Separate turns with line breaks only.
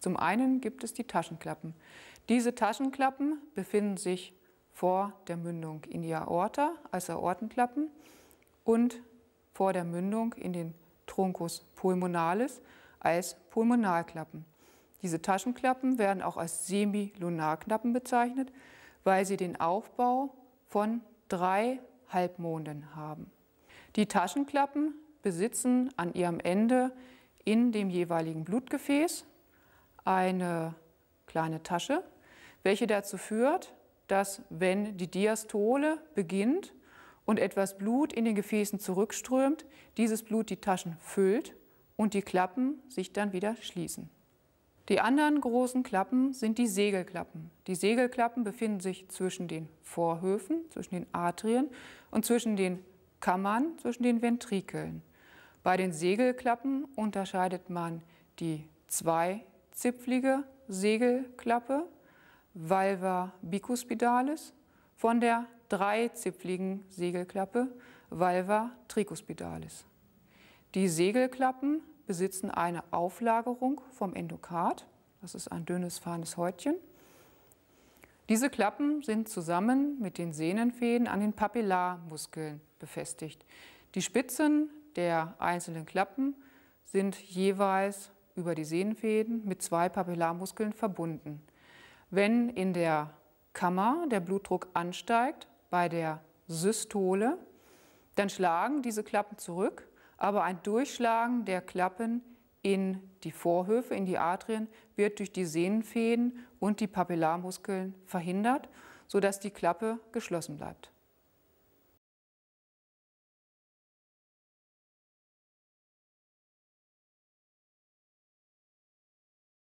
Zum einen gibt es die Taschenklappen. Diese Taschenklappen befinden sich vor der Mündung in die Aorta als Aortenklappen und vor der Mündung in den Truncus pulmonalis als Pulmonalklappen. Diese Taschenklappen werden auch als Semilunarklappen bezeichnet, weil sie den Aufbau von drei Halbmonden haben. Die Taschenklappen besitzen an ihrem Ende in dem jeweiligen Blutgefäß eine kleine Tasche, welche dazu führt, dass wenn die Diastole beginnt und etwas Blut in den Gefäßen zurückströmt, dieses Blut die Taschen füllt und die Klappen sich dann wieder schließen. Die anderen großen Klappen sind die Segelklappen. Die Segelklappen befinden sich zwischen den Vorhöfen, zwischen den Atrien und zwischen den Kammern, zwischen den Ventrikeln. Bei den Segelklappen unterscheidet man die zwei zipflige Segelklappe Valva bicuspidalis von der dreizipfligen Segelklappe Valva tricuspidalis. Die Segelklappen besitzen eine Auflagerung vom Endokard, das ist ein dünnes, feines Häutchen. Diese Klappen sind zusammen mit den Sehnenfäden an den Papillarmuskeln befestigt. Die Spitzen der einzelnen Klappen sind jeweils über die Sehnenfäden mit zwei Papillarmuskeln verbunden. Wenn in der Kammer der Blutdruck ansteigt, bei der Systole, dann schlagen diese Klappen zurück, aber ein Durchschlagen der Klappen in die Vorhöfe, in die Adrien, wird durch die Sehnenfäden und die Papillarmuskeln verhindert, sodass die Klappe geschlossen bleibt.